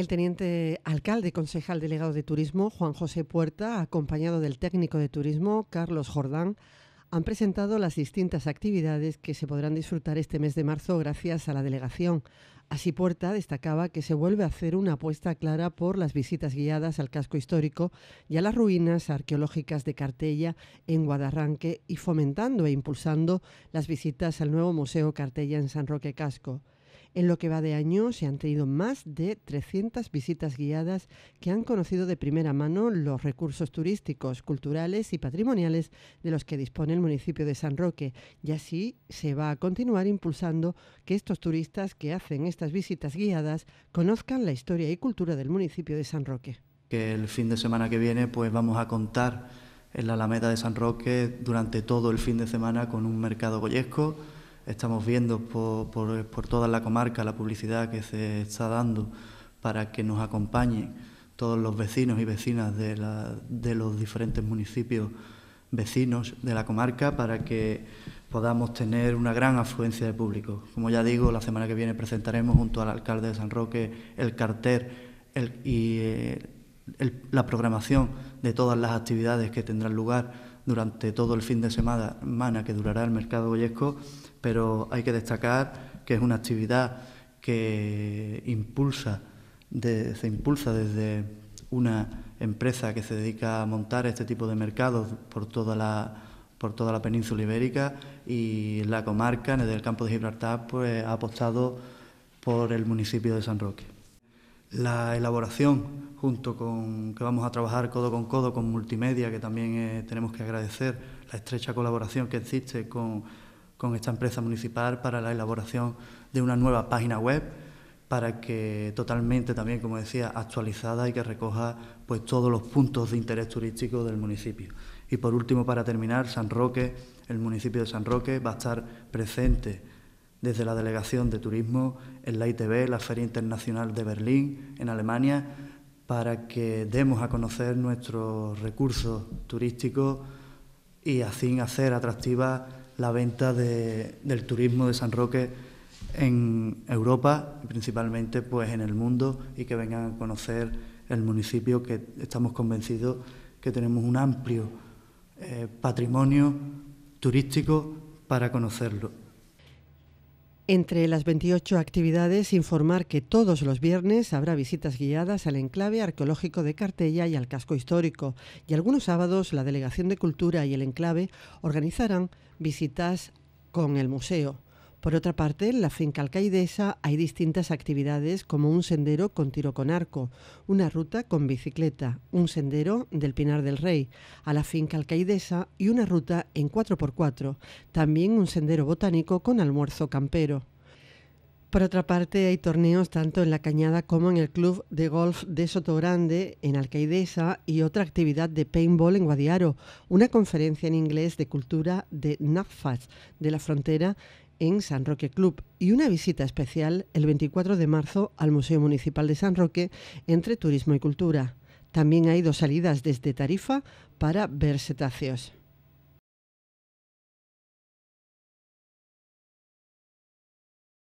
El teniente alcalde, concejal delegado de turismo, Juan José Puerta, acompañado del técnico de turismo, Carlos Jordán, han presentado las distintas actividades que se podrán disfrutar este mes de marzo gracias a la delegación. Así Puerta destacaba que se vuelve a hacer una apuesta clara por las visitas guiadas al casco histórico y a las ruinas arqueológicas de Cartella en Guadarranque y fomentando e impulsando las visitas al nuevo Museo Cartella en San Roque Casco. En lo que va de año se han tenido más de 300 visitas guiadas que han conocido de primera mano los recursos turísticos, culturales y patrimoniales de los que dispone el municipio de San Roque y así se va a continuar impulsando que estos turistas que hacen estas visitas guiadas conozcan la historia y cultura del municipio de San Roque. Que el fin de semana que viene pues vamos a contar en la Alameda de San Roque durante todo el fin de semana con un mercado goyesco estamos viendo por, toda la comarca la publicidad que se está dando para que nos acompañen todos los vecinos y vecinas de, los diferentes municipios vecinos de la comarca para que podamos tener una gran afluencia de público. Como ya digo, la semana que viene presentaremos junto al alcalde de San Roque el cartel y eh, la programación de todas las actividades que tendrán lugar durante todo el fin de semana, que durará el mercado goyesco, pero hay que destacar que es una actividad que impulsa, se impulsa desde una empresa que se dedica a montar este tipo de mercados por toda la, por toda la península ibérica y la comarca, desde el campo de Gibraltar, pues, ha apostado por el municipio de San Roque la elaboración junto con que vamos a trabajar codo con codo con multimedia, que también eh, tenemos que agradecer la estrecha colaboración que existe con, con esta empresa municipal para la elaboración de una nueva página web para que totalmente también, como decía, actualizada y que recoja pues todos los puntos de interés turístico del municipio. Y por último, para terminar, San Roque, el municipio de San Roque va a estar presente desde la Delegación de Turismo en la ITB, la Feria Internacional de Berlín, en Alemania, para que demos a conocer nuestros recursos turísticos y así hacer atractiva la venta del turismo de San Roque en Europa y principalmente pues en el mundo y que vengan a conocer el municipio que estamos convencidos que tenemos un amplio eh, patrimonio turístico para conocerlo. Entre las 28 actividades, informar que todos los viernes habrá visitas guiadas al enclave arqueológico de Cartella y al casco histórico, y algunos sábados la Delegación de Cultura y el enclave organizarán visitas con el museo. Por otra parte, en la finca alcaidesa hay distintas actividades como un sendero con tiro con arco, una ruta con bicicleta, un sendero del Pinar del Rey a la finca alcaidesa y una ruta en 4x4, también un sendero botánico con almuerzo campero. Por otra parte, hay torneos tanto en la Cañada como en el Club de Golf de Soto Grande en Alcaidesa, y otra actividad de paintball en Guadiaro, una conferencia en inglés de cultura de NAFAS de la frontera en San Roque Club y una visita especial el 24 de marzo al Museo Municipal de San Roque entre Turismo y Cultura. También hay dos salidas desde Tarifa para ver cetáceos.